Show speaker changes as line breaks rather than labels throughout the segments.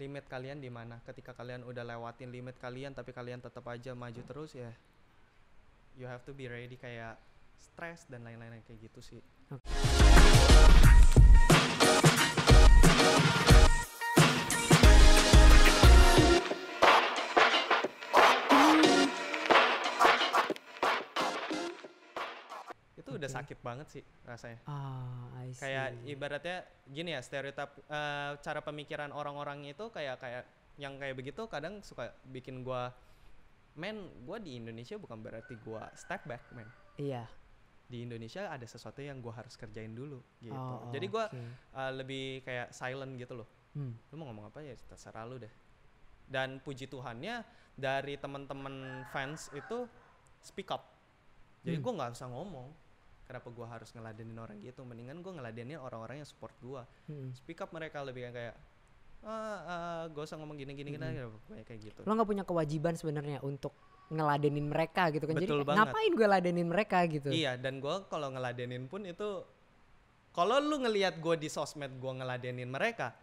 limit kalian di mana ketika kalian udah lewatin limit kalian tapi kalian tetap aja maju terus ya you have to be ready kayak stress dan lain-lain kayak gitu sih okay. Iya. sakit banget sih rasanya. Ah, I see. Kayak ibaratnya gini ya stereotip uh, cara pemikiran orang-orang itu kayak kayak yang kayak begitu kadang suka bikin gua men gua di Indonesia bukan berarti gua step back men. Iya. Di Indonesia ada sesuatu yang gua harus kerjain dulu gitu. Oh, Jadi gua okay. uh, eh, lebih kayak silent gitu loh. Hmm. Lu mau ngomong apa ya terserah lu deh. Dan puji Tuhannya dari teman-teman fans itu speak up. Jadi hmm. gue nggak usah ngomong kenapa gue harus ngeladenin orang gitu mendingan gue ngeladenin orang-orang yang support gue hmm. speak up mereka lebih kayak kayak ah, ah, gue usah ngomong gini gini hmm. gini kayak gitu lo nggak
punya kewajiban sebenarnya untuk ngeladenin mereka gitu kan Betul jadi banget. ngapain gue ladenin mereka gitu iya
dan gue kalau ngeladenin pun itu kalau lu ngelihat gue di sosmed gue ngeladenin mereka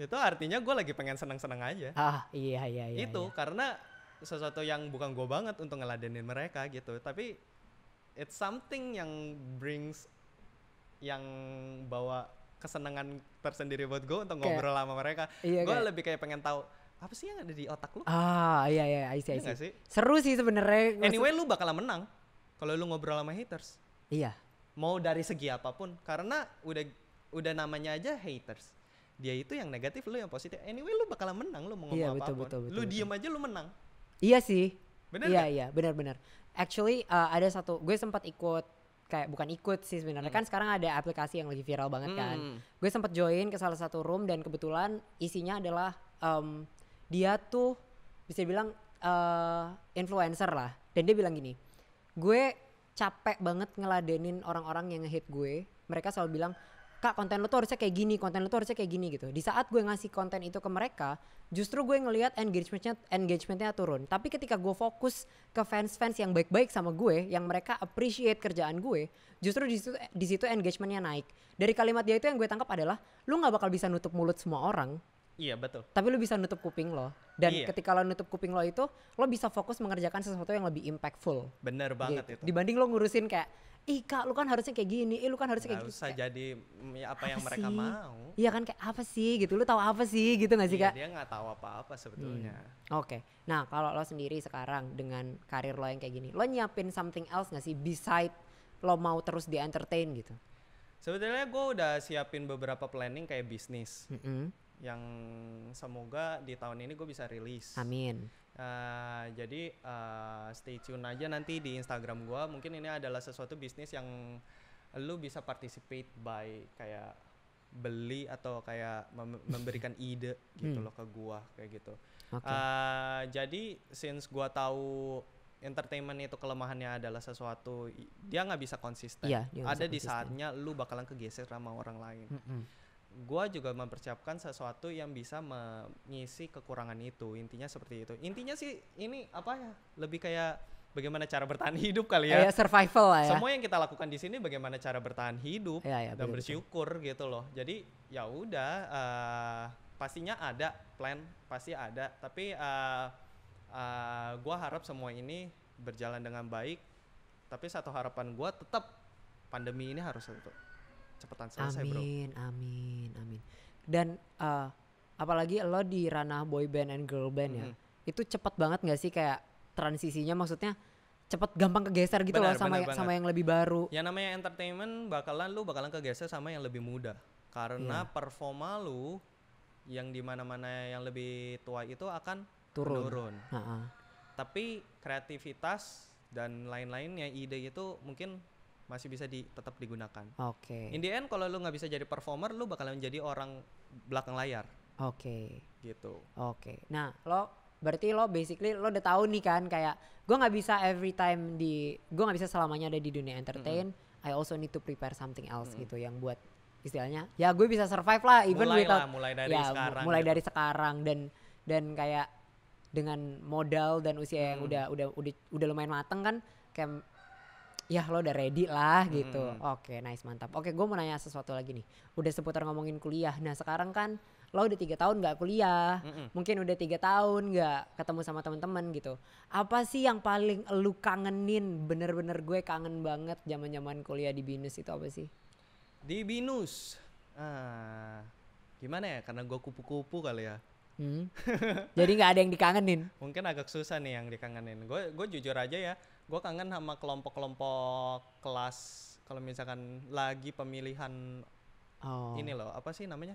itu artinya gue lagi pengen seneng-seneng aja ah
iya iya iya itu iya.
karena sesuatu yang bukan gue banget untuk ngeladenin mereka gitu tapi it's something yang brings yang bawa kesenangan tersendiri buat gue untuk kayak, ngobrol sama mereka. Iya, gue lebih kayak pengen tahu apa sih yang ada di otak lu?
Ah iya iya, iya see, I iya see. Sih? Seru sih sebenarnya. Anyway
lu bakal menang kalau lu ngobrol sama haters. Iya. Mau dari segi apapun karena udah udah namanya aja haters. Dia itu yang negatif, lu yang positif. Anyway lu bakal menang lu mau iya, ngomong iya, lu betul, diem betul. aja lu menang.
Iya sih. Bener iya gak? iya benar-benar actually uh, ada satu gue sempat ikut kayak bukan ikut sih sebenarnya hmm. kan sekarang ada aplikasi yang lagi viral banget kan. hmm. kan gue sempat join ke salah satu room dan kebetulan isinya adalah um, dia tuh bisa bilang uh, eh, influencer lah dan dia bilang gini gue capek banget ngeladenin orang-orang yang ngehit gue mereka selalu bilang kak konten lo tuh harusnya kayak gini konten lo tuh harusnya kayak gini gitu di saat gue ngasih konten itu ke mereka justru gue ngelihat engagementnya engagementnya turun tapi ketika gue fokus ke fans fans yang baik baik sama gue yang mereka appreciate kerjaan gue justru di situ di situ engagementnya naik dari kalimat dia itu yang gue tangkap adalah lu nggak bakal bisa nutup mulut semua orang Iya betul. Tapi lu bisa nutup kuping lo. Dan iya. ketika lo nutup kuping lo itu, lo bisa fokus mengerjakan sesuatu yang lebih impactful.
Bener banget gitu. itu. Dibanding
lo ngurusin kayak ih kak lu kan harusnya kayak gini ih lu kan harusnya kayak gini gitu.
usah kayak, jadi ya, apa, apa yang mereka mau
iya kan kayak apa sih gitu lu tahu apa sih gitu gak sih iya, kak
dia nggak tahu apa-apa sebetulnya hmm.
oke okay. nah kalau lo sendiri sekarang dengan karir lo yang kayak gini lo nyiapin something else gak sih beside lo mau terus di entertain gitu
sebetulnya gue udah siapin beberapa planning kayak bisnis mm -hmm yang semoga di tahun ini gue bisa rilis. Amin. Uh, jadi uh, stay tune aja nanti di Instagram gue. Mungkin ini adalah sesuatu bisnis yang lu bisa participate by kayak beli atau kayak mem memberikan ide gitu hmm. loh ke gue kayak gitu. Okay. Uh, eh, jadi since gue tahu entertainment itu kelemahannya adalah sesuatu dia nggak bisa konsisten. Yeah, Ada di saatnya lu bakalan kegeser sama orang lain. Mm -hmm gue juga mempersiapkan sesuatu yang bisa mengisi kekurangan itu intinya seperti itu intinya sih ini apa ya lebih kayak bagaimana cara bertahan hidup kali ya eh, survival lah ya semua yang kita lakukan di sini bagaimana cara bertahan hidup ya, ya, dan betul, bersyukur gitu loh jadi ya udah uh, pastinya ada plan pasti ada tapi uh, eh, uh, eh, gue harap semua ini berjalan dengan baik tapi satu harapan gue tetap pandemi ini harus tutup cepetan selesai amin, bro. Amin,
amin, amin. Dan uh, apalagi lo di ranah boy band and girl band mm -hmm. ya, mm-hmm. itu cepet banget gak sih kayak transisinya maksudnya cepet gampang kegeser gitu benar, loh sama yang, ya, sama yang lebih baru.
Yang namanya entertainment bakalan lu bakalan kegeser sama yang lebih muda karena yeah. performa lu yang dimana-mana yang lebih tua itu akan turun. Turun. Uh Tapi kreativitas dan lain-lainnya ide itu mungkin masih bisa di, tetap digunakan.
Oke. Okay. In the
end kalau lu nggak bisa jadi performer, lu bakalan jadi orang belakang layar.
Oke. Okay. Gitu. Oke. Okay. Nah, lo berarti lo basically lo udah tahu nih kan kayak gue nggak bisa every time di gue nggak bisa selamanya ada di dunia entertain. Mm -hmm. I also need to prepare something else mm -hmm. gitu yang buat istilahnya ya gue bisa survive lah even mulai without, lah, mulai dari ya, sekarang mulai gitu. dari sekarang dan dan kayak dengan modal dan usia hmm. yang udah udah udah udah lumayan mateng kan kayak ya lo udah ready lah gitu. Hmm. Oke, okay, nice mantap. Oke, okay, gue mau nanya sesuatu lagi nih. Udah seputar ngomongin kuliah. Nah sekarang kan lo udah tiga tahun nggak kuliah, mm mungkin udah tiga tahun nggak ketemu sama temen-temen gitu. Apa sih yang paling lu kangenin? Bener-bener gue kangen banget zaman-zaman kuliah di Binus itu apa sih?
Di Binus, ah, gimana ya? Karena gue kupu-kupu kali ya.
Hmm. Jadi nggak ada yang dikangenin?
Mungkin agak susah nih yang dikangenin. Gue gue jujur aja ya, gue kangen sama kelompok-kelompok kelas kalau misalkan lagi pemilihan oh. ini loh apa sih namanya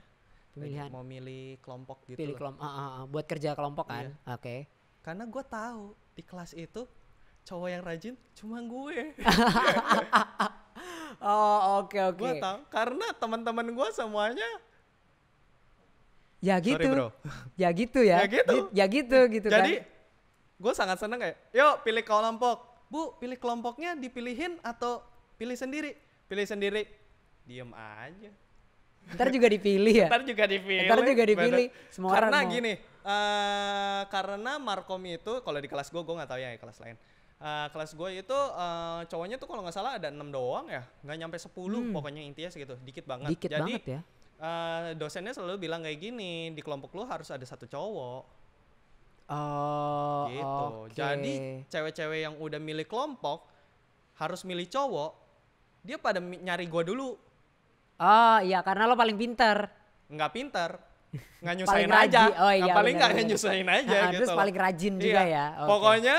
pemilihan mau milih kelompok gitu pilih kelompok uh, ah, uh, ah,
uh, ah, buat kerja kelompok kan iya. oke okay. karena gue tahu di kelas itu cowok yang rajin cuma gue oh oke okay, oke okay. gue tahu
karena teman-teman gue semuanya
ya gitu Sorry, bro. ya gitu ya ya gitu ya, gitu gitu jadi
kan? gue sangat seneng kayak yuk pilih kelompok Bu, pilih kelompoknya dipilihin atau pilih sendiri? Pilih sendiri. Diem aja. Ntar juga dipilih ya? Ntar juga dipilih. Ntar juga dipilih. Semua karena orang mau. gini, uh, karena Markom itu, kalau di kelas gue, gue gak tau ya kelas lain. Uh, kelas gue itu uh, cowoknya tuh kalau nggak salah ada enam doang ya, nggak nyampe 10 hmm. pokoknya intinya segitu, dikit banget. Dikit Jadi, banget ya. Uh, dosennya selalu bilang kayak gini, di kelompok lu harus ada satu cowok
Oh, gitu. Okay. Jadi
cewek-cewek yang udah milih kelompok harus milih cowok, dia pada nyari gua dulu.
Oh iya, karena lo paling pinter.
Nggak pinter, nggak nyusahin aja. Oh, iya, paling nggak nyusahin aja gitu. Terus paling rajin iya. juga ya. Pokoknya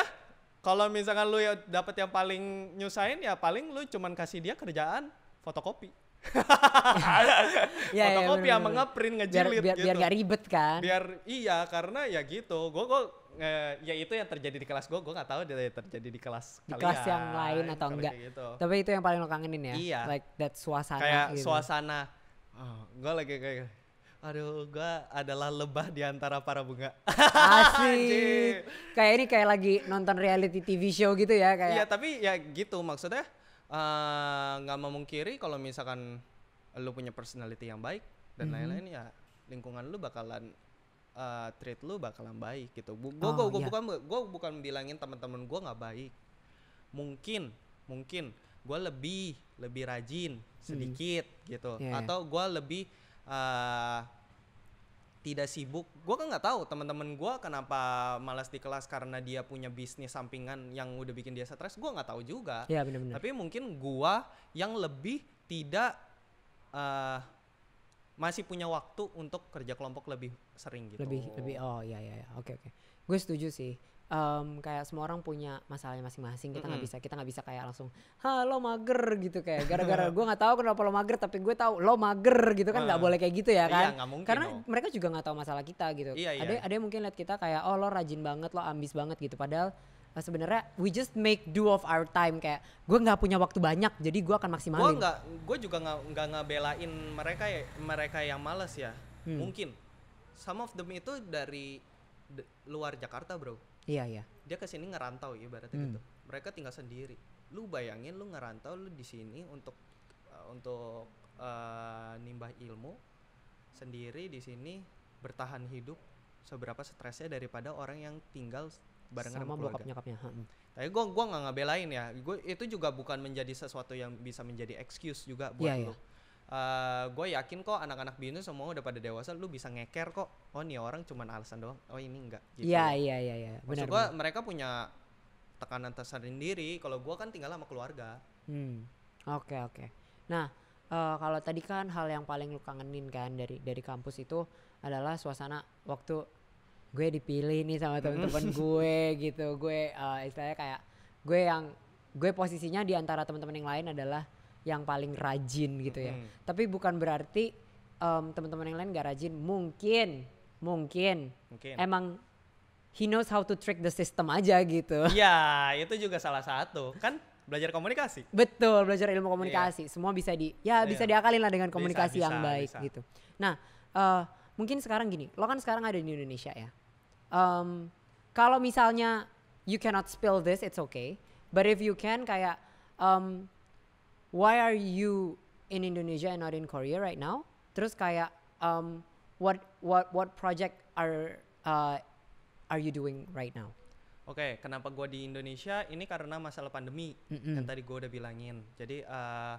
kalau misalkan lu ya dapat yang paling nyusahin ya paling lu cuman kasih dia kerjaan fotokopi. Ya, ya, fotokopi ya, sama ngeprint ngejilid biar, biar, gitu. biar
gak ribet kan biar
iya karena ya gitu gue gue eh, ya itu yang terjadi di kelas gue gue nggak tahu dia terjadi di kelas di kalian, kelas yang lain atau enggak gitu. tapi itu
yang paling lo kangenin ya iya. like that suasana kayak gitu.
suasana oh, gue lagi kayak aduh gue adalah lebah di antara para bunga
asik kayak ini kayak lagi nonton reality TV show gitu ya kayak iya
tapi ya gitu maksudnya Eh, nggak uh, memungkiri kalau misalkan lu punya personality yang baik dan mhm. lain-lain mm -hmm. ya lingkungan lu bakalan uh, treat lu bakalan baik gitu. Gue gue gue bukan gue bukan bilangin teman-teman gue nggak baik. Mungkin mungkin gue lebih lebih rajin mhm. sedikit hmm. gitu yeah. Iya. atau gue lebih uh, tidak sibuk gue kan nggak tahu teman-teman gue kenapa malas di kelas karena dia punya bisnis sampingan yang udah bikin dia stres gue nggak tahu juga ya, bener -bener. tapi mungkin gue yang lebih tidak uh, masih punya waktu untuk kerja kelompok lebih sering gitu lebih lebih oh
ya ya oke ya. oke okay, okay. gue setuju sih um, kayak semua orang punya masalahnya masing-masing kita nggak mm -hmm. bisa kita nggak bisa kayak langsung halo mager gitu kayak gara-gara gue nggak tahu kenapa lo mager tapi gue tahu lo mager gitu kan nggak uh, boleh kayak gitu ya iya, kan iya, mungkin, karena no. mereka juga nggak tahu masalah kita gitu iya, iya. ada ada yang mungkin lihat kita kayak oh lo rajin banget lo ambis banget gitu padahal eh, sebenarnya we just make do of our time kayak gue nggak punya waktu banyak jadi gue akan maksimalin gue nggak
gue juga nggak ngebelain mereka ya, mereka yang males ya hmm. mungkin some of them itu dari luar Jakarta bro Iya iya. Dia kesini ngerantau ya ibaratnya hmm. gitu. Mereka tinggal sendiri. Lu bayangin lu ngerantau lu di sini untuk uh, untuk uh, nimbah ilmu sendiri di sini bertahan hidup seberapa stresnya daripada orang yang tinggal barengan sama, sama bokap nyokapnya. Hmm. Tapi gua gua nggak ngebelain ya. Gua itu juga bukan menjadi sesuatu yang bisa menjadi excuse juga buat yeah, iya. lu. Yeah uh, eh, gue yakin kok anak-anak binus semua udah pada dewasa lu bisa ngeker kok oh nih orang cuman alasan doang oh ini enggak gitu iya iya iya ya. maksud gue mereka punya tekanan tersendiri kalau gue kan tinggal sama keluarga
hmm oke okay, oke okay. nah uh, kalau tadi kan hal yang paling lu kangenin kan dari dari kampus itu adalah suasana waktu gue dipilih nih sama temen-temen hmm. gue gitu gue uh, istilahnya kayak gue yang gue posisinya di antara teman-teman yang lain adalah yang paling rajin gitu ya. Hmm. Tapi bukan berarti um, teman-teman yang lain gak rajin. Mungkin, mungkin,
mungkin. emang
he knows how to trick the system aja gitu. ya
itu juga salah satu kan belajar komunikasi.
Betul, belajar ilmu iya. komunikasi. Yeah. Semua bisa di, ya yeah. bisa diakalin lah dengan komunikasi bisa, yang bisa, baik bisa. gitu. Nah, uh, mungkin sekarang gini, lo kan sekarang ada di Indonesia ya. Um, kalau misalnya you cannot spill this, it's okay. But if you can, kayak um, why are you in Indonesia and not in Korea right now? Terus kayak um, what what what project are uh, are you doing right now?
Oke, okay, kenapa gue di Indonesia? Ini karena masalah pandemi mm -hmm. yang tadi gue udah bilangin. Jadi uh,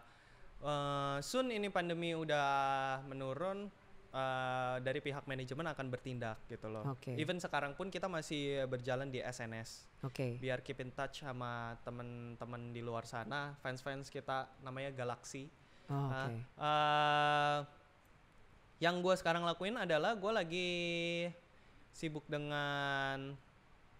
uh, soon ini pandemi udah menurun, uh, dari pihak manajemen akan bertindak gitu loh. Okay. Even sekarang pun kita masih berjalan di SNS. Oke. Okay. Biar keep in touch sama temen-temen di luar sana, fans-fans kita namanya Galaxy. Oh, nah, Oke. Okay. Uh, eh, yang gue sekarang lakuin adalah gue lagi sibuk dengan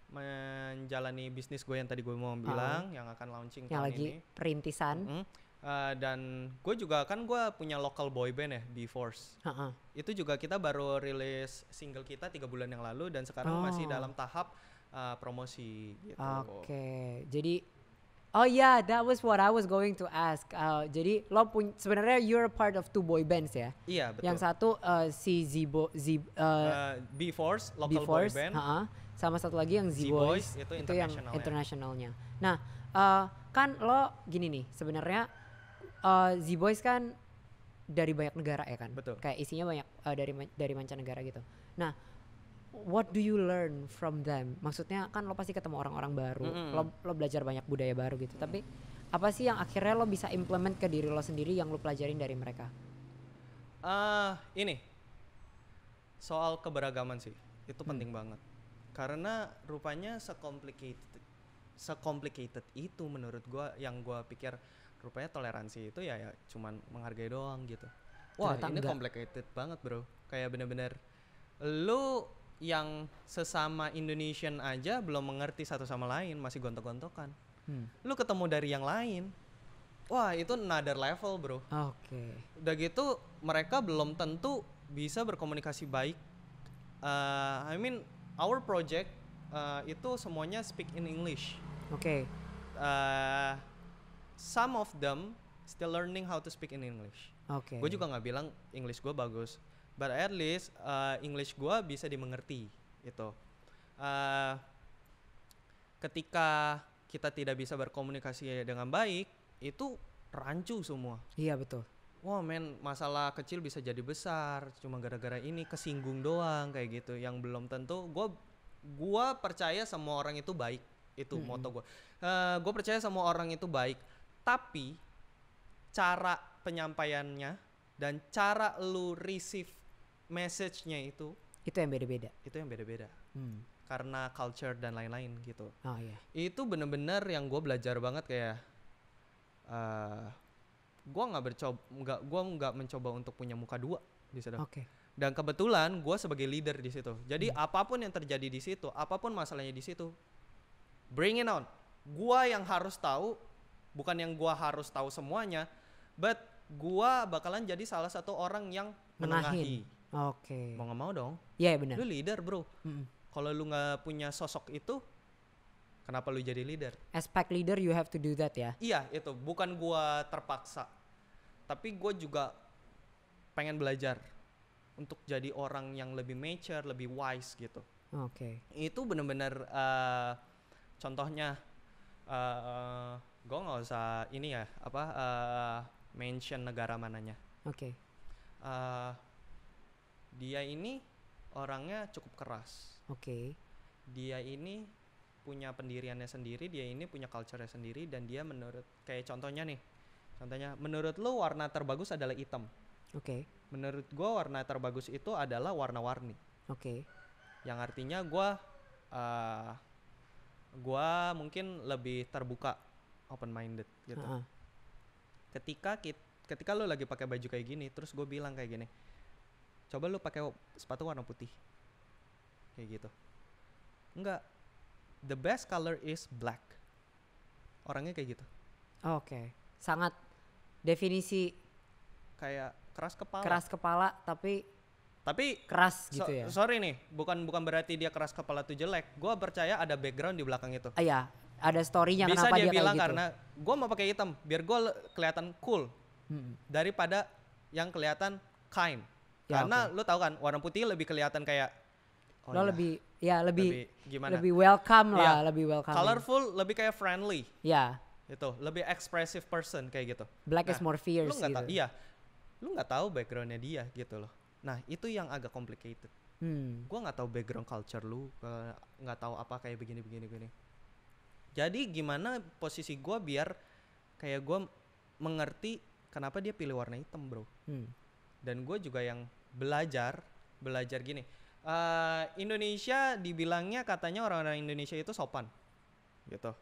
menjalani bisnis gue yang tadi gue mau ah. bilang oh. yang akan launching yang tahun lagi ini.
perintisan. Mm -hmm
Uh, dan gue juga kan gue punya local boy band ya, B Force. Uh-uh. Itu juga kita baru rilis single kita tiga bulan yang lalu dan sekarang oh. masih dalam tahap uh, promosi. Gitu. Oke,
okay. jadi oh ya, yeah, that was what I was going to ask. Uh, jadi lo pun sebenarnya you're a part of two boy bands ya? Iya betul. Yang satu uh, si Zibo, Z, uh, uh,
B Force, local B Force, boy band. Uh-uh.
Sama satu lagi yang Z Boys, itu, itu yang internasionalnya. Nah. Uh, kan lo gini nih sebenarnya uh, Z Boys kan dari banyak negara ya kan. Betul. Kayak isinya banyak uh, dari dari mancanegara gitu. Nah, what do you learn from them? Maksudnya kan lo pasti ketemu orang-orang baru, mm -hmm. lo lo belajar banyak budaya baru gitu. Mm Tapi apa sih yang akhirnya lo bisa implement ke diri lo sendiri yang lo pelajarin dari mereka?
Uh, ini soal keberagaman sih, itu hmm. penting banget. Karena rupanya secomplicated, secomplicated itu menurut gue yang gue pikir rupanya toleransi itu ya, ya cuman menghargai doang gitu wah Ternyata ini complicated banget bro kayak bener-bener lu yang sesama Indonesian aja belum mengerti satu sama lain masih gontok-gontokan hmm. lu ketemu dari yang lain wah itu another level bro oke okay. udah gitu mereka belum tentu bisa berkomunikasi baik uh, I mean our project uh, itu semuanya speak in English oke okay. uh, eh, some of them still learning how to speak in English. Oke. Okay. Gue juga nggak bilang English gue bagus, but at least uh, English gue bisa dimengerti itu. Uh, ketika kita tidak bisa berkomunikasi dengan baik, itu rancu semua. Iya betul. Wah wow, men, masalah kecil bisa jadi besar cuma gara-gara ini kesinggung doang kayak gitu. Yang belum tentu, gue gua percaya semua orang itu baik itu hmm. moto gue. Uh, gue percaya semua orang itu baik tapi cara penyampaiannya dan cara lu receive message-nya itu
itu yang beda-beda
itu yang beda-beda hmm. karena culture dan lain-lain gitu oh, iya. itu bener-bener yang gue belajar banget kayak uh, eh, gue nggak bercoba nggak gue nggak mencoba untuk punya muka dua di sana. okay. dan kebetulan gue sebagai leader di situ jadi hmm. apapun yang terjadi di situ apapun masalahnya di situ bring it on gue yang harus tahu bukan yang gua harus tahu semuanya but gua bakalan jadi salah satu orang yang menengahi
oke okay. mau nggak mau dong iya yeah, benar lu
leader bro mm -mm. kalau lu nggak punya sosok itu kenapa lu jadi leader aspek leader
you have to do that ya
iya itu bukan gua terpaksa tapi gua juga pengen belajar untuk jadi orang yang lebih mature, lebih wise gitu. Oke. Okay. Itu benar-benar uh, eh, contohnya uh, gue nggak usah ini ya apa uh, mention negara mananya oke okay. uh, eh, dia ini orangnya cukup keras oke okay. dia ini punya pendiriannya sendiri dia ini punya culture-nya sendiri dan dia menurut kayak contohnya nih contohnya menurut lo warna terbagus adalah hitam oke okay. menurut gue warna terbagus itu adalah warna-warni oke okay. yang artinya gue uh, gue mungkin lebih terbuka open minded gitu uh -huh. ketika kit, ketika lo lagi pakai baju kayak gini terus gue bilang kayak gini coba lo pakai sepatu warna putih kayak gitu enggak the best color is black orangnya kayak gitu oke
okay. sangat definisi kayak keras kepala keras kepala tapi tapi keras so, gitu ya
sorry nih bukan bukan berarti dia keras kepala tuh jelek gue percaya ada background di belakang itu
Iya, ada storynya bisa kenapa dia, dia bilang gitu. karena
gue mau pakai hitam biar gue kelihatan cool hmm. daripada yang kelihatan kain. ya, karena okay. lo tau kan warna putih lebih kelihatan kayak oh lo ya. lebih
ya lebih, lebih gimana lebih welcome ya. lah iya. lebih welcome colorful
lebih kayak friendly ya itu lebih expressive person kayak gitu black nah, is more fierce lu gak gitu. iya lu nggak tahu backgroundnya dia gitu loh nah itu yang agak complicated hmm. gue nggak tahu background culture lu eh, nggak tahu apa kayak begini begini begini jadi gimana posisi gue biar kayak gue mengerti kenapa dia pilih warna hitam bro. Hmm. Dan gue juga yang belajar belajar gini. Uh, Indonesia dibilangnya katanya orang-orang Indonesia itu sopan. Gitu.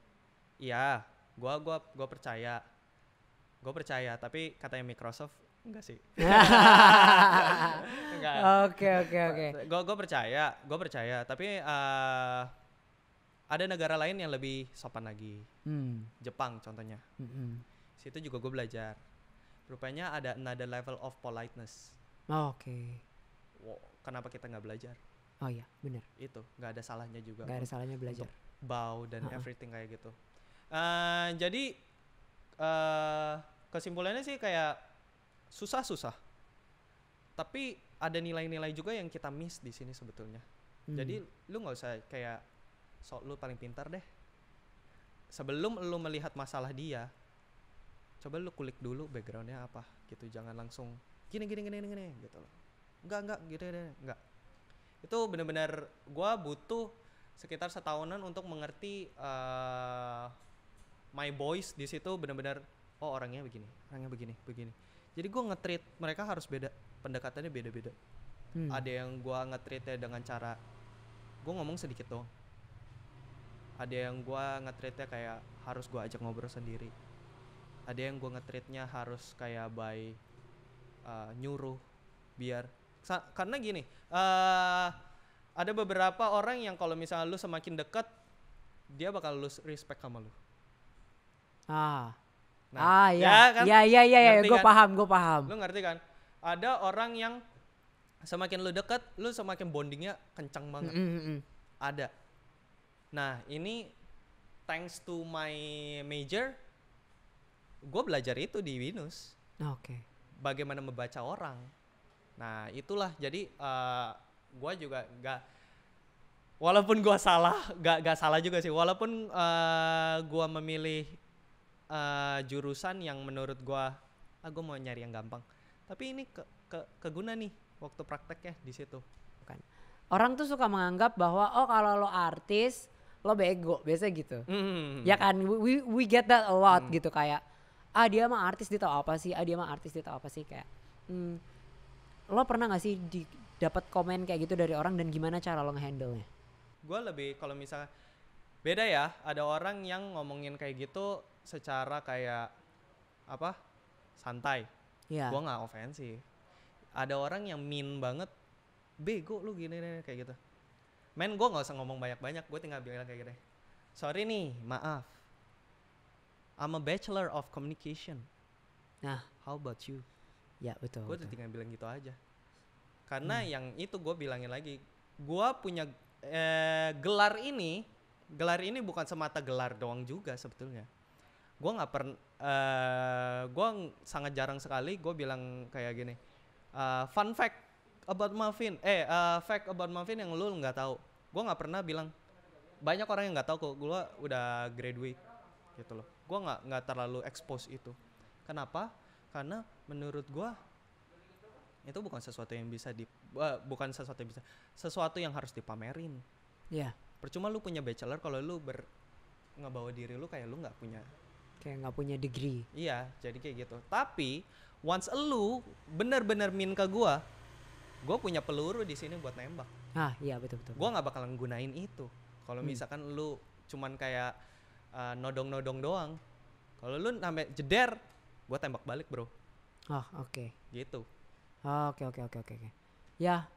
Iya, gue gua gua percaya. Gue percaya, tapi katanya Microsoft enggak sih. Oke, oke, oke. Gue gue percaya, gue percaya, tapi uh, ada negara lain yang lebih sopan lagi hmm. Jepang contohnya hmm. situ juga gue belajar rupanya ada another level of politeness
oh, oke okay.
kenapa kita nggak belajar oh iya bener. itu nggak ada salahnya juga nggak ada salahnya belajar Bau dan uh -uh. everything kayak gitu uh, jadi uh, kesimpulannya sih kayak susah-susah tapi ada nilai-nilai juga yang kita miss di sini sebetulnya hmm. jadi lu nggak usah kayak so lu paling pintar deh sebelum lu melihat masalah dia coba lu kulik dulu backgroundnya apa gitu jangan langsung gini gini gini gini, gitu loh enggak enggak gitu ya, deh enggak itu bener-bener gue butuh sekitar setahunan untuk mengerti uh, my boys di situ bener-bener oh orangnya begini orangnya begini begini jadi gue ngetrit mereka harus beda pendekatannya beda-beda hmm. ada yang gue ngetritnya dengan cara gue ngomong sedikit doang ada yang gue ngetreatnya kayak harus gue ajak ngobrol sendiri ada yang gue ngetreatnya harus kayak by uh, nyuruh biar Sa karena gini uh, ada beberapa orang yang kalau misalnya lu semakin dekat dia bakal lu respect sama lu
ah nah, ah ya ya kan? ya ya ya, ya. gue kan? paham gue paham lu
ngerti kan ada orang yang semakin lu deket lu semakin bondingnya kencang banget mm -hmm. ada Nah ini thanks to my major, gue belajar itu di Venus Oke. Okay. Bagaimana membaca orang. Nah itulah jadi uh, eh, gue juga gak walaupun gue salah gak gak salah juga sih walaupun uh, eh, gue memilih uh, jurusan yang menurut gue ah gue mau nyari yang gampang tapi ini ke, ke keguna nih waktu praktek ya di situ kan.
orang tuh suka menganggap bahwa oh kalau lo artis lo bego biasanya gitu mm. ya kan we we get that a lot mm. gitu kayak ah dia mah artis dia tau apa sih ah dia mah artis dia tau apa sih kayak mm, lo pernah gak sih di, dapat komen kayak gitu dari orang dan gimana cara lo ngehandle
nya gue lebih kalau misalnya beda ya ada orang yang ngomongin kayak gitu secara kayak apa santai yeah. gue nggak ofensif ada orang yang min banget bego lu gini nih kayak gitu men gue nggak usah ngomong banyak-banyak gue tinggal bilang kayak gini sorry nih maaf I'm a bachelor of communication nah how about you ya betul gue tuh tinggal bilang gitu aja karena hmm. yang itu gue bilangin lagi gue punya eh, gelar ini gelar ini bukan semata gelar doang juga sebetulnya gue nggak pernah uh, eh, gue sangat jarang sekali gue bilang kayak gini uh, fun fact about Marvin eh uh, fact about Marvin yang lu nggak tahu gue nggak pernah bilang banyak orang yang nggak tahu kok gue udah graduate gitu loh gue nggak nggak terlalu expose itu kenapa karena menurut gue itu bukan sesuatu yang bisa di uh, bukan sesuatu yang bisa sesuatu yang harus dipamerin ya yeah. percuma lu punya bachelor kalau lu ber bawa diri lu kayak lu nggak punya kayak nggak punya degree iya jadi kayak gitu tapi once lu bener-bener min ke gue gue punya peluru di sini buat nembak ah iya betul betul gue nggak bakal nggunain itu kalau hmm. misalkan lu cuman kayak uh, nodong-nodong doang kalau lu sampai jeder gue tembak balik bro
oh oke okay. gitu oke oke oke oke oke ya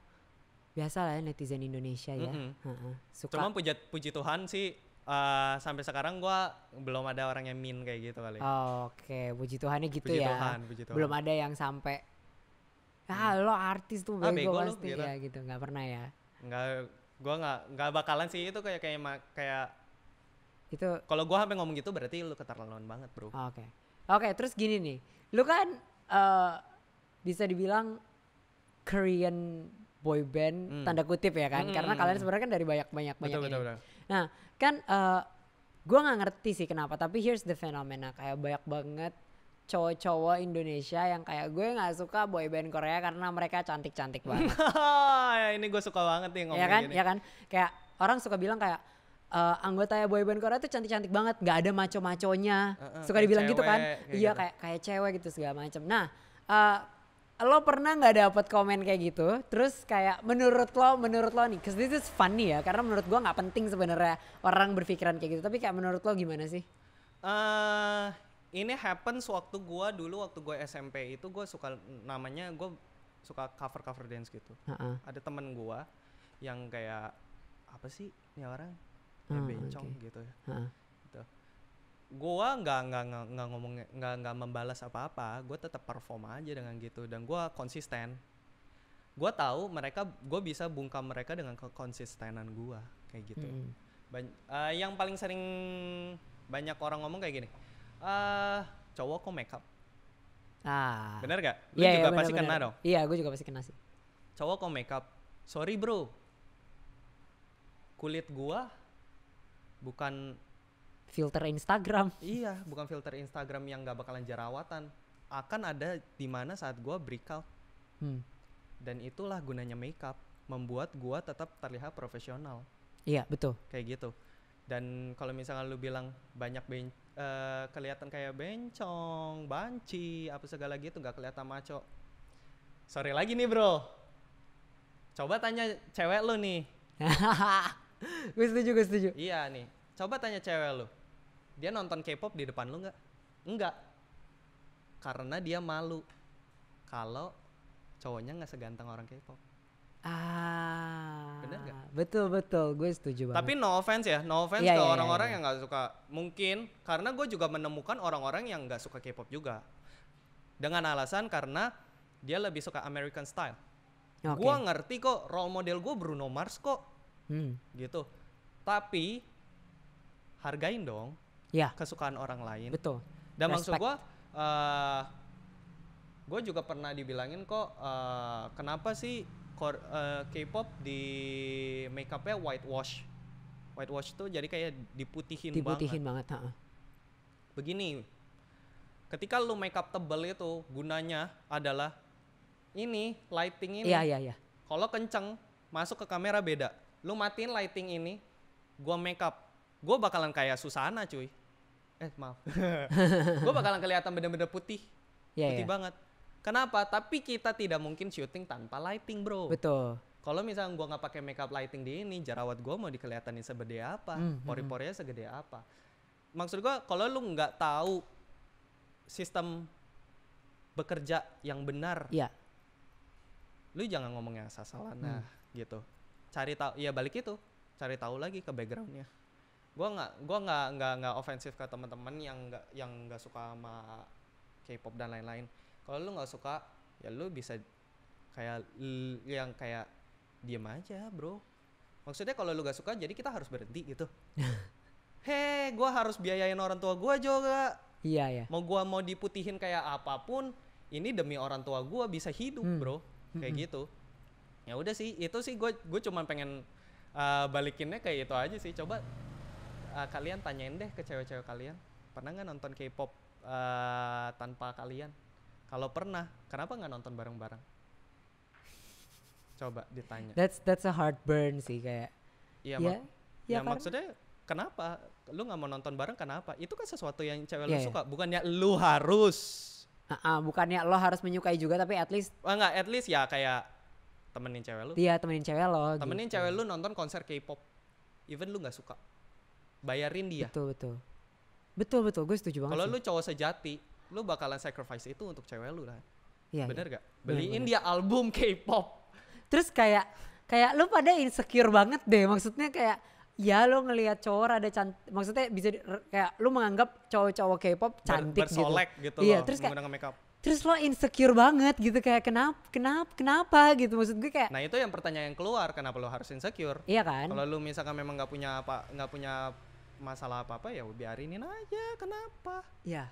biasa lah ya netizen Indonesia ya mm -hmm. suka cuman
puji puji Tuhan sih Uh, sampai sekarang gua belum ada orang yang min kayak gitu kali. Oh,
Oke, okay. puji Tuhannya gitu puji ya. Tuhan, puji Tuhan. Belum ada yang sampai ah hmm. lo artis tuh bego, ah, bego pasti lo, gitu. ya
gitu, nggak pernah ya nggak gue nggak nggak bakalan sih itu kayak kayak kayak itu kalau gue sampai ngomong gitu berarti lu keterlaluan banget bro ah, oke okay.
oke okay. terus gini nih lu kan uh, bisa dibilang Korean boy band hmm. tanda kutip ya kan hmm. karena kalian sebenarnya kan dari banyak banyak banyak betul, ini. Betul, betul. nah kan uh, eh, gue nggak ngerti sih kenapa tapi here's the phenomena kayak banyak banget cowok-cowok Indonesia yang kayak gue nggak suka boyband Korea karena mereka cantik-cantik banget.
Ya, ini gue suka banget nih ngomongnya. Ya kan, ya kan.
Kayak orang suka bilang kayak uh, eh, anggota ya boyband Korea tuh cantik-cantik banget, nggak ada maco-maconya. Uh, uh, suka dibilang cewek, gitu kan? iya gitu. kayak kayak cewek gitu segala macam. Nah, uh, lo pernah nggak dapet komen kayak gitu? Terus kayak menurut lo, menurut lo nih, cause this is funny ya, karena menurut gue nggak penting sebenarnya orang berpikiran kayak gitu. Tapi kayak menurut lo gimana sih?
Uh, ini happens waktu gue dulu waktu gue SMP itu gue suka namanya gue suka cover cover dance gitu. Uh-uh. Ada temen gue yang kayak apa sih ini orang kayak uh, bencong okay. gitu ya. Uh-uh. Gitu. Gua nggak nggak nggak ngomong nggak nggak membalas apa-apa. Gue tetap perform aja dengan gitu dan gue konsisten. Gue tahu mereka gue bisa bungkam mereka dengan konsistenan gue kayak gitu. Mm. uh, yang paling sering banyak orang ngomong kayak gini uh, cowok kok makeup?
Ah. Bener gak? Lu yeah, iya, juga yeah, pasti bener. kena dong. Iya, yeah, gue juga pasti kena sih.
Cowok kok makeup? Sorry bro, kulit gua bukan
filter Instagram.
Iya, bukan filter Instagram yang gak bakalan jerawatan. Akan ada di mana saat gua breakout. Hmm. Dan itulah gunanya makeup, membuat gua tetap terlihat profesional. Iya, betul. Kayak gitu dan kalau misalnya lu bilang banyak ben uh, kelihatan kayak bencong, banci, apa segala gitu gak kelihatan maco. Sorry lagi nih bro. Coba tanya cewek lu nih. gue setuju, gue setuju. Iya nih. Coba tanya cewek lu. Dia nonton K-pop di depan lu nggak? Enggak. Karena dia malu kalau cowoknya nggak seganteng orang K-pop. Ah, Bener gak?
Betul betul, gue setuju banget. Tapi no
offense ya, no offense yeah, ke iya, iya, orang-orang yeah, yeah, yang gak suka. Mungkin karena gue juga menemukan orang-orang yang gak suka K-pop juga, dengan alasan karena dia lebih suka American style. Okay. Gue ngerti kok, role model gue Bruno Mars kok, hmm. gitu. Tapi hargain dong yeah. kesukaan orang lain. Betul. Dan Respect. maksud gue, uh, gue juga pernah dibilangin kok uh, kenapa sih uh, K-pop di makeupnya whitewash whitewash tuh jadi kayak diputihin, diputihin banget. banget Begini, ketika lu makeup tebel itu gunanya adalah ini lighting ini. yeah, yeah, yeah. Kalau kenceng masuk ke kamera beda. Lu matiin lighting ini, gua makeup, gue bakalan kayak Susana cuy. Eh maaf, gue bakalan kelihatan bener-bener putih, yeah, putih yeah. banget. Kenapa? Tapi kita tidak mungkin syuting tanpa lighting, bro. Betul. Kalau misalnya gue nggak pakai makeup lighting di ini, jerawat gue mau dikelihatanin segede apa, mm, pori-porinya segede apa. Maksud gue, kalau lu nggak tahu sistem bekerja yang benar, yeah. lu jangan ngomong yang asal-asalan, mm. nah gitu. Cari tahu, ya balik itu, cari tahu lagi ke backgroundnya gue nggak gua nggak nggak nggak ofensif ke teman-teman yang nggak yang nggak suka sama K-pop dan lain-lain kalau lu nggak suka ya lu bisa kayak yang kayak diem aja bro maksudnya kalau lu gak suka jadi kita harus berhenti gitu heh gue harus biayain orang tua gue juga iya ya mau gue mau diputihin kayak apapun ini demi orang tua gue bisa hidup hmm. bro hmm, kayak hmm. gitu ya udah sih itu sih gue gue cuman pengen uh, balikinnya kayak itu aja sih coba uh, kalian tanyain deh ke cewek-cewek kalian pernah nggak nonton K-pop uh, tanpa kalian kalau pernah, kenapa nggak nonton bareng-bareng? Coba ditanya. That's
that's a heartburn sih kayak. Iya. Yeah, ya, ya, kan?
maksudnya kenapa lu nggak mau nonton bareng kenapa? Itu kan sesuatu yang cewek yeah, lu ya, ya. suka, yeah. bukannya lu harus.
Uh, uh, bukannya lo harus menyukai juga tapi at least.
Oh, enggak, at least ya kayak temenin cewek lu. Iya,
temenin cewek lo. Gitu. Temenin gitu. cewek
lu nonton konser K-pop. Even lu nggak suka. Bayarin dia.
Betul, betul. Betul betul, gue setuju
banget. Kalau lu cowok sejati, lu bakalan sacrifice itu untuk cewek lu lah. Iya. Bener iya. gak? Iya, Beliin bener, dia
bener. album K-pop. Terus kayak kayak lu pada insecure banget deh. Maksudnya kayak ya lu ngelihat cowok ada cantik maksudnya bisa di, kayak lu menganggap cowok-cowok K-pop cantik Ber gitu. bersolek gitu. gitu iya, loh, terus kayak makeup terus lo insecure banget gitu kayak kenapa kenapa kenapa gitu maksud gue kayak
nah itu yang pertanyaan yang keluar kenapa lo harus insecure iya kan kalau lo misalkan memang nggak punya apa nggak punya masalah apa apa ya biarinin aja
kenapa Iya.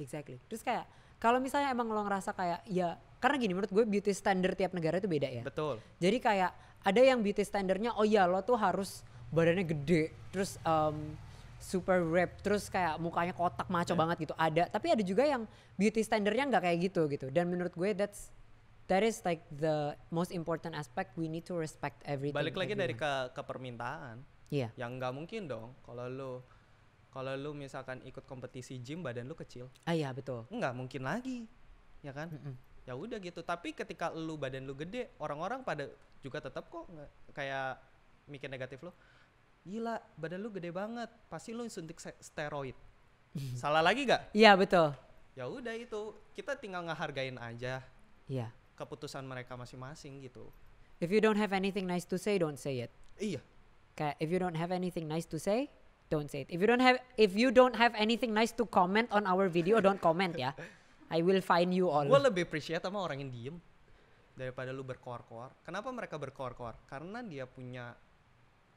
Exactly. Terus kayak kalau misalnya emang lo ngerasa kayak ya karena gini menurut gue beauty standard tiap negara itu beda ya. Betul. Jadi kayak ada yang beauty standarnya oh ya lo tuh harus badannya gede, terus um, super rap, terus kayak mukanya kotak maco yeah. banget gitu. Ada, tapi ada juga yang beauty standarnya nggak kayak gitu gitu. Dan menurut gue that's that is like the most important aspect we need to respect everything. Balik lagi everyone. dari
ke ke permintaan. Iya. Yeah. Yang nggak mungkin dong kalau lo kalau lu misalkan ikut kompetisi gym badan lu kecil ah iya betul nggak mungkin lagi ya kan mm -mm. ya udah gitu tapi ketika lu badan lu gede orang-orang pada juga tetap kok kayak mikir negatif lu gila badan lu gede banget pasti lu suntik steroid salah lagi gak iya betul ya udah itu kita tinggal ngehargain aja iya keputusan mereka masing-masing gitu
if you don't have anything nice to say don't say it iya kayak if you don't have anything nice to say don't say it. If you don't have if you don't have anything nice to comment on our video, don't comment ya. I will find you all. Gue
lebih appreciate sama orang yang diem daripada lu berkoar-koar. Kenapa mereka berkoar-koar? Karena dia punya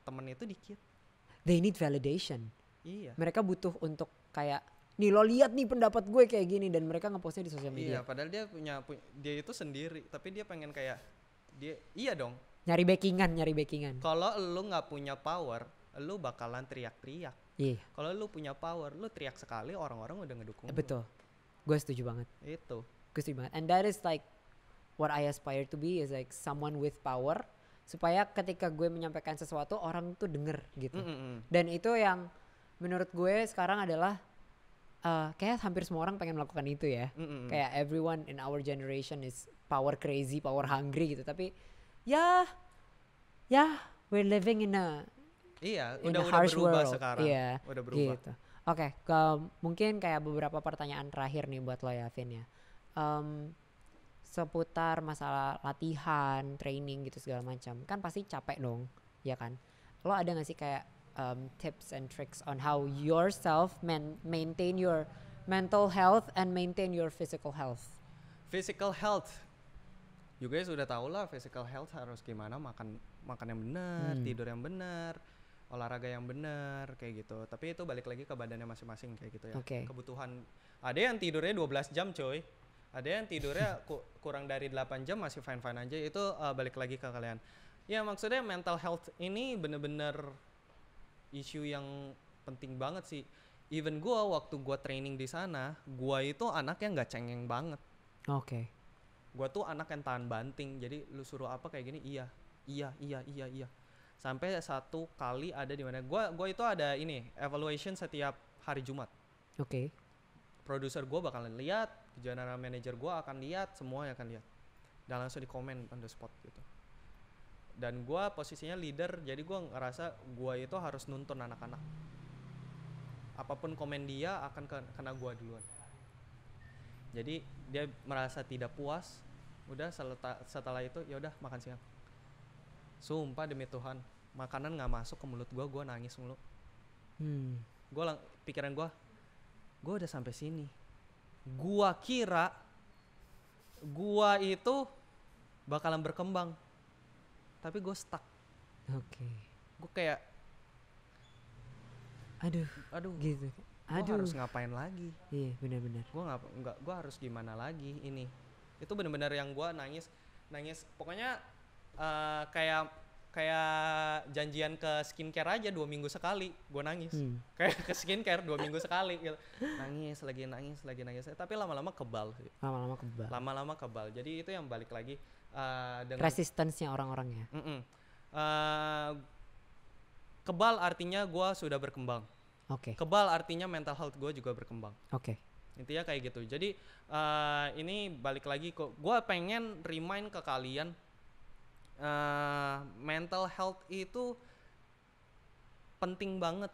temen itu dikit.
They need validation. Iya. Mereka butuh untuk kayak nih lo lihat nih pendapat gue kayak gini dan mereka ngepostnya di sosial media. Iya,
padahal dia punya pu dia itu sendiri, tapi dia pengen kayak dia iya dong.
Nyari backingan, nyari backingan.
Kalau lu nggak punya power, lu bakalan teriak-teriak. Iya. Yeah. Kalau lu punya power, lu teriak sekali orang-orang udah ngedukung. Betul. Gue setuju banget. Itu.
Gue setuju banget. And that is like what I aspire to be is like someone with power supaya ketika gue menyampaikan sesuatu orang tuh denger gitu. Mm -hmm. Dan itu yang menurut gue sekarang adalah uh, kayak hampir semua orang pengen melakukan itu ya. Mm -hmm. Kayak everyone in our generation is power crazy, power hungry gitu. Tapi ya, ya we're living in a
Iya, in udah, the udah berubah world. sekarang. Iya, udah berubah. Gitu.
Oke, okay, mungkin kayak beberapa pertanyaan terakhir nih buat lo ya, Vin ya. Um, seputar masalah latihan, training gitu segala macam, kan pasti capek dong, ya kan? Lo ada gak sih kayak um, tips and tricks on how yourself man maintain your mental health and maintain your physical health?
Physical health, you guys udah tau lah physical health harus gimana makan makan yang benar hmm. tidur yang benar olahraga yang benar kayak gitu. Tapi itu balik lagi ke badannya masing-masing kayak gitu ya. Okay. Kebutuhan ada yang tidurnya 12 jam, coy. Ada yang tidurnya ku kurang dari 8 jam masih fine-fine aja. Itu uh, balik lagi ke kalian. Ya, maksudnya mental health ini bener-bener isu yang penting banget sih. Even gua waktu gua training di sana, gua itu anak yang nggak cengeng banget. Oke. Okay. Gua tuh anak yang tahan banting. Jadi lu suruh apa kayak gini, iya. Iya, iya, iya, iya sampai satu kali ada di mana gua gua itu ada ini evaluation setiap hari Jumat. Oke. Okay. Produser gua bakalan lihat, general manager gua akan lihat, semuanya akan lihat. Dan langsung di komen on the spot gitu. Dan gua posisinya leader, jadi gua ngerasa gua itu harus nuntun anak-anak. Apapun komen dia akan kena gua duluan. Jadi dia merasa tidak puas, udah setelah itu ya udah makan siang. Sumpah demi Tuhan, makanan nggak masuk ke mulut gue gue nangis mulu hmm. gue lang pikiran gue gue udah sampai sini gue kira gue itu bakalan berkembang tapi gue stuck oke okay. gue kayak aduh aduh gitu aduh harus ngapain lagi iya benar-benar gue nggak nggak gue harus gimana lagi ini itu benar-benar yang gue nangis nangis pokoknya uh, kayak kayak janjian ke skincare aja dua minggu sekali gue nangis hmm. kayak ke skincare dua minggu sekali gitu nangis lagi nangis lagi nangis eh, tapi lama-lama kebal lama-lama kebal lama-lama kebal jadi itu yang balik lagi uh, dengan resistensinya orang-orang ya mm -mm. Uh, kebal artinya gue sudah berkembang oke okay. kebal artinya mental health gue juga berkembang oke okay intinya kayak gitu jadi uh, ini balik lagi kok gue pengen remind ke kalian uh, mental health itu penting banget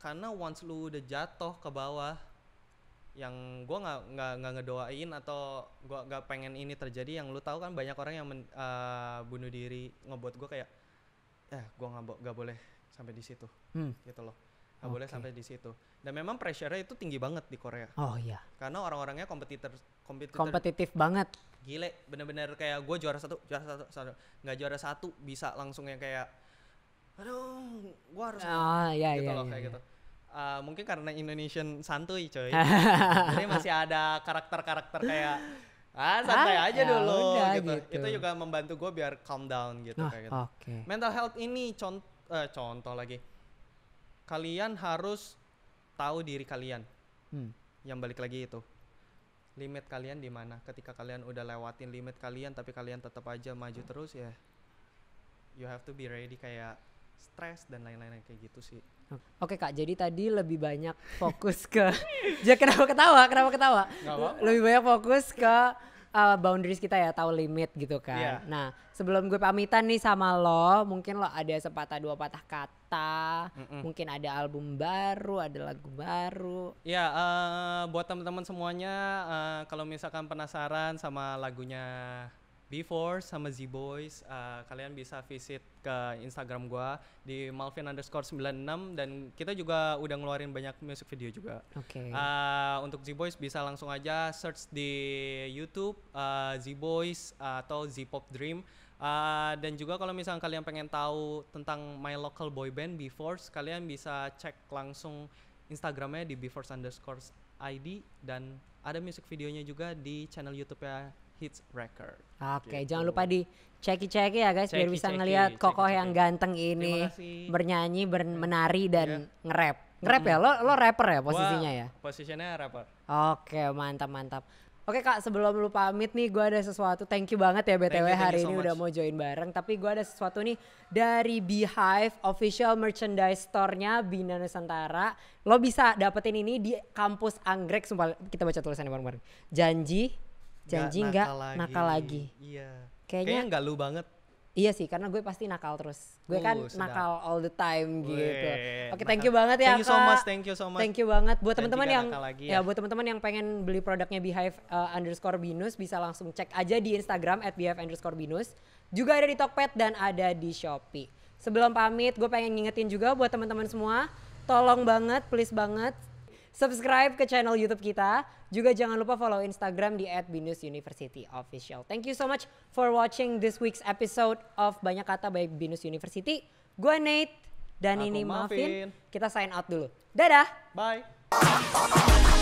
karena once lu udah jatuh ke bawah yang gue nggak nggak nggak ngedoain atau gue nggak pengen ini terjadi yang lu tahu kan banyak orang yang men, uh, bunuh diri ngebuat gue kayak eh gue nggak nggak boleh sampai di situ hmm. gitu loh nggak okay. boleh sampai di situ dan memang pressure-nya itu tinggi banget di Korea oh iya karena orang-orangnya kompetitor kompetitor kompetitif banget gile bener-bener kayak gue juara satu juara satu satu nggak juara satu bisa langsung yang kayak aduh gue harus oh, iya, gitu iya, loh iya, kayak iya. gitu uh, mungkin karena Indonesian santuy coy jadi masih ada karakter-karakter kayak ah, ah santai ah, aja ya dulu udah, gitu. gitu itu juga membantu gue biar calm down gitu oh, kayak gitu okay. mental health ini contoh eh, uh, contoh lagi kalian harus tahu diri kalian hmm. yang balik lagi itu limit kalian di mana ketika kalian udah lewatin limit kalian tapi kalian tetap aja maju terus ya you have to be ready kayak stres dan lain-lain kayak gitu sih
Oke kak, jadi tadi lebih banyak fokus ke, ya kenapa ketawa? Kenapa ketawa? apa -apa. Lebih banyak fokus ke uh, boundaries kita ya tahu limit gitu kan. Yeah. Nah sebelum gue pamitan nih sama lo, mungkin lo ada sepatah dua patah kata, mm -mm. mungkin ada album baru, ada lagu baru.
Ya yeah, uh, buat teman-teman semuanya, uh, kalau misalkan penasaran sama lagunya Before sama Z Boys. Uh, eh, kalian bisa visit ke Instagram gua di Malvin underscore 96 dan kita juga udah ngeluarin banyak music video juga. Oke. Okay. Uh, eh, untuk Z Boys bisa langsung aja search di YouTube uh, eh, Z Boys uh, atau Z Pop Dream. Uh, dan juga kalau misalnya kalian pengen tahu tentang my local boy band Before, kalian bisa cek langsung Instagramnya di Before underscore ID dan ada music videonya juga di channel YouTube nya Hits Record.
Oke, gitu. jangan lupa di ceki-ceki ya guys biar bisa ngeliat ngelihat kokoh yang ganteng ini bernyanyi, bermenari iya. dan yeah. nge-rap. nge ya? Lo lo rapper ya posisinya Wah, ya?
Posisinya rapper.
Oke, mantap mantap. Oke kak, sebelum lupa pamit nih, gue ada sesuatu. Thank you banget ya btw thank you, thank hari so ini much. udah mau join bareng. Tapi gue ada sesuatu nih dari Beehive official merchandise store-nya Bina Nusantara. Lo bisa dapetin ini di kampus Anggrek. Sumpah kita baca tulisannya bareng-bareng. Janji janji nggak nakal, nakal lagi.
Iya. Kayaknya nggak lu banget.
Iya sih, karena gue pasti nakal terus. Gue kan oh, sedap. nakal all the time gitu. Oke, okay, thank you banget ya. Thank you so much, thank you so much. Thank you banget buat teman-teman yang lagi ya. ya buat teman-teman yang pengen beli produknya Behive uh, eh, underscore Binus bisa langsung cek aja di Instagram at Behive underscore Binus. Juga ada di Tokped dan ada di Shopee. Sebelum pamit, gue pengen ngingetin juga buat teman-teman semua, tolong banget, please banget subscribe ke channel YouTube kita. Juga jangan lupa follow Instagram di @binusuniversityofficial. Thank you so much for watching this week's episode of Banyak Kata by Binus University. Gue Nate dan Aku ini Maafin. Kita sign out dulu. Dadah. Bye.